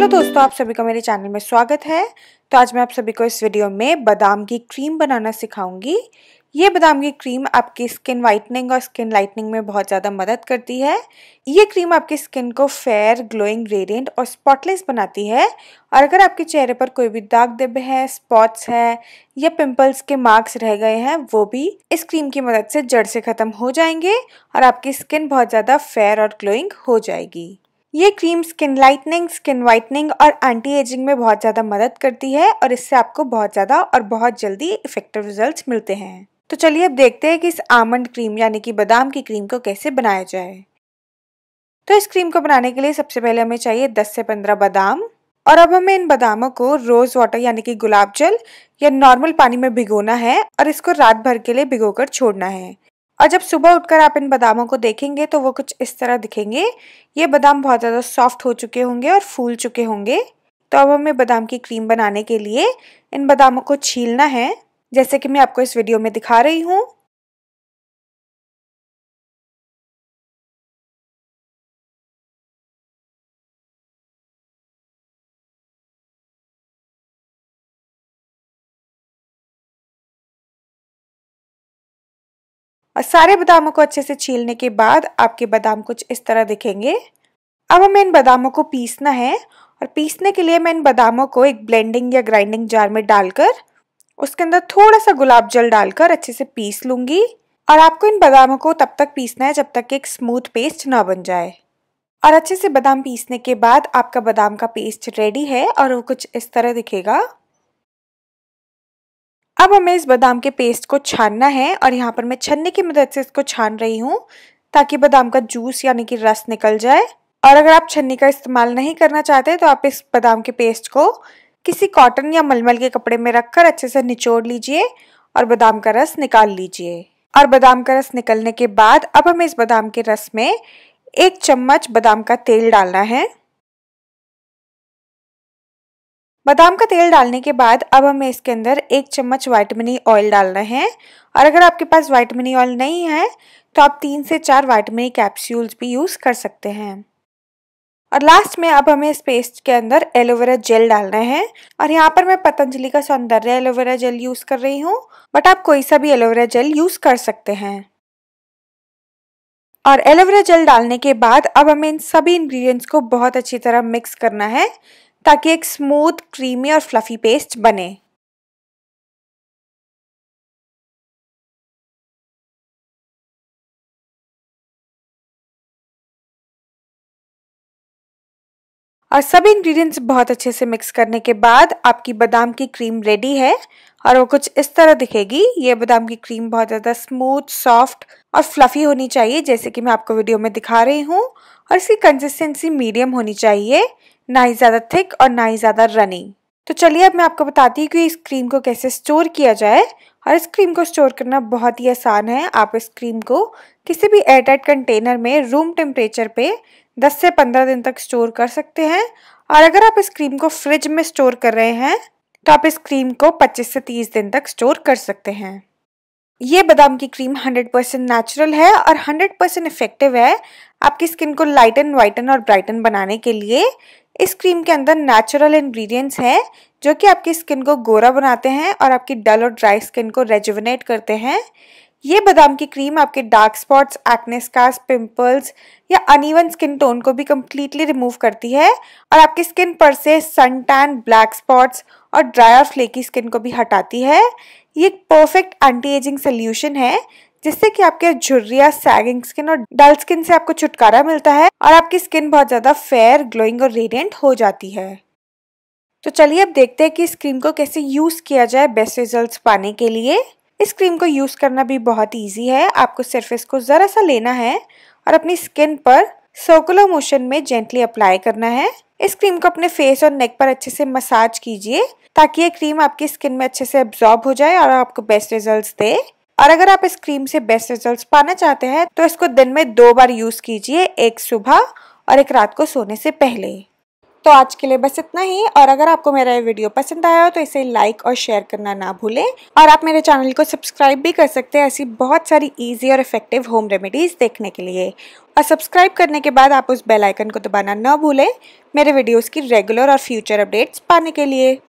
hello दोस्तों आप सभी का मेरे चैनल में स्वागत है तो आज मैं आप सभी को इस वीडियो में बादाम की क्रीम बनाना सिखाऊंगी ये बादाम की क्रीम आपकी स्किन वाइटनिंग और स्किन लाइटनिंग में बहुत ज़्यादा मदद करती है ये क्रीम आपकी स्किन को फेयर ग्लोइंग रेडियंट और स्पॉटलेस बनाती है और अगर आपके चेहरे पर कोई भी दाग दिब है स्पॉट्स है या पिंपल्स के मार्क्स रह गए हैं वो भी इस क्रीम की मदद से जड़ से ख़त्म हो जाएंगे और आपकी स्किन बहुत ज़्यादा फेयर और ग्लोइंग हो जाएगी ये cream skin lightening skin whitening और एंटी एजिंग में बहुत ज़्यादा मदद करती है और इससे आपको बहुत ज़्यादा और बहुत जल्दी इफेक्टिव रिजल्ट्स मिलते हैं तो चलिए अब देखते हैं कि इस आमंड क्रीम यानी कि बादाम की क्रीम को कैसे बनाया जाए तो इस क्रीम को बनाने के लिए सबसे पहले हमें चाहिए दस से पंद्रह बादाम और अब हमें इन बादामों को रोज़ वाटर यानी कि गुलाब जल या नॉर्मल पानी में भिगोना है और इसको रात भर के लिए भिगो छोड़ना है और जब सुबह उठकर आप इन बादामों को देखेंगे तो वो कुछ इस तरह दिखेंगे ये बादाम बहुत ज़्यादा सॉफ्ट हो चुके होंगे और फूल चुके होंगे तो अब हमें बादाम की क्रीम बनाने के लिए इन बादामों को छीलना है जैसे कि मैं आपको इस वीडियो में दिखा रही हूँ और सारे बादामों को अच्छे से छीलने के बाद आपके बादाम कुछ इस तरह दिखेंगे अब हमें इन बादामों को पीसना है और पीसने के लिए मैं इन बादामों को एक ब्लेंडिंग या ग्राइंडिंग जार में डालकर उसके अंदर थोड़ा सा गुलाब जल डालकर अच्छे से पीस लूँगी और आपको इन बादामों को तब तक पीसना है जब तक एक स्मूथ पेस्ट ना बन जाए और अच्छे से बादाम पीसने के बाद आपका बादाम का पेस्ट रेडी है और वो कुछ इस तरह दिखेगा अब हमें इस बादाम के पेस्ट को छानना है और यहाँ पर मैं छन्नी की मदद से इसको छान रही हूँ ताकि बादाम का जूस यानी कि रस निकल जाए और अगर आप छन्नी का इस्तेमाल नहीं करना चाहते तो आप इस बादाम के पेस्ट को किसी कॉटन या मलमल के कपड़े में रखकर अच्छे से निचोड़ लीजिए और बादाम का रस निकाल लीजिए और बादाम का रस निकलने के बाद अब हमें इस बादाम के रस में एक चम्मच बादाम का तेल डालना है बादाम का तेल डालने के बाद अब हमें इसके अंदर एक चम्मच वाइटमिनी ऑयल e डालना है और अगर आपके पास वाइटमिनी ऑयल e नहीं है तो आप तीन से चार वाइटमिनी कैप्सूल्स e भी यूज़ कर सकते हैं और लास्ट में अब हमें इस पेस्ट के अंदर एलोवेरा जेल डालना है और यहाँ पर मैं पतंजलि का सौंदर्य एलोवेरा जेल यूज़ कर रही हूँ बट आप कोई सा भी एलोवेरा जेल यूज़ कर सकते हैं और एलोवेरा जेल डालने के बाद अब हमें इन सभी इंग्रेडिएंट्स को बहुत अच्छी तरह मिक्स करना है ताकि एक स्मूथ क्रीमी और फ्लफी पेस्ट बने और सभी इंग्रेडिएंट्स बहुत अच्छे से मिक्स करने के बाद आपकी बादाम की क्रीम रेडी है और वो कुछ इस तरह दिखेगी ये बादाम की क्रीम बहुत ज़्यादा स्मूथ सॉफ्ट और फ्लफ़ी होनी चाहिए जैसे कि मैं आपको वीडियो में दिखा रही हूँ और इसकी कंसिस्टेंसी मीडियम होनी चाहिए ना ही ज़्यादा थिक और ना ही ज़्यादा रनी तो चलिए अब मैं आपको बताती हूँ कि इस क्रीम को कैसे स्टोर किया जाए और इस क्रीम को स्टोर करना बहुत ही आसान है आप इस क्रीम को किसी भी एयरटाइट कंटेनर में रूम टेम्परेचर पे दस से पंद्रह दिन तक स्टोर कर सकते हैं और अगर आप इस क्रीम को फ्रिज में स्टोर कर रहे हैं तो आप इस क्रीम को 25 से 30 दिन तक स्टोर कर सकते हैं ये बादाम की क्रीम 100% नेचुरल है और 100% इफेक्टिव है आपकी स्किन को लाइटन वाइटन और ब्राइटन बनाने के लिए इस क्रीम के अंदर नेचुरल इंग्रेडिएंट्स हैं जो कि आपकी स्किन को गोरा बनाते हैं और आपकी डल और ड्राई स्किन को रेजुवनेट करते हैं ये बादाम की क्रीम आपके dark spots acne scars pimples या अनइवन स्किन टोन को भी कम्प्लीटली रिमूव करती है और आपकी स्किन पर से सन टैन ब्लैक स्पॉट्स और ड्राई और फ्लेकी स्किन को भी हटाती है ये एक परफेक्ट एंटी एजिंग सोल्यूशन है जिससे कि आपके झुर्रिया सैगिंग स्किन और डल स्किन से आपको छुटकारा मिलता है और आपकी स्किन बहुत ज़्यादा फेयर ग्लोइंग और रेडियंट हो जाती है तो चलिए अब देखते हैं कि इस क्रीम को कैसे यूज़ किया जाए बेस्ट रिजल्ट पाने के लिए इस क्रीम को यूज़ करना भी बहुत ईजी है आपको सिर्फ इसको ज़रा सा लेना है और अपनी स्किन पर सर्कुलर मोशन में जेंटली अप्लाई करना है इस क्रीम को अपने फेस और नेक पर अच्छे से मसाज कीजिए ताकि ये क्रीम आपकी स्किन में अच्छे से एब्जॉर्ब हो जाए और आपको बेस्ट रिजल्ट्स दे और अगर आप इस क्रीम से बेस्ट रिजल्ट्स पाना चाहते हैं तो इसको दिन में दो बार यूज़ कीजिए एक सुबह और एक रात को सोने से पहले तो आज के लिए बस इतना ही और अगर आपको मेरा ये वीडियो पसंद आया हो तो इसे लाइक और शेयर करना ना भूलें और आप मेरे चैनल को सब्सक्राइब भी कर सकते हैं ऐसी बहुत सारी ईजी और इफेक्टिव होम रेमेडीज़ देखने के लिए और सब्सक्राइब करने के बाद आप उस बेल आइकन को दबाना ना भूलें मेरे वीडियोस की रेगुलर और फ्यूचर अपडेट्स पाने के लिए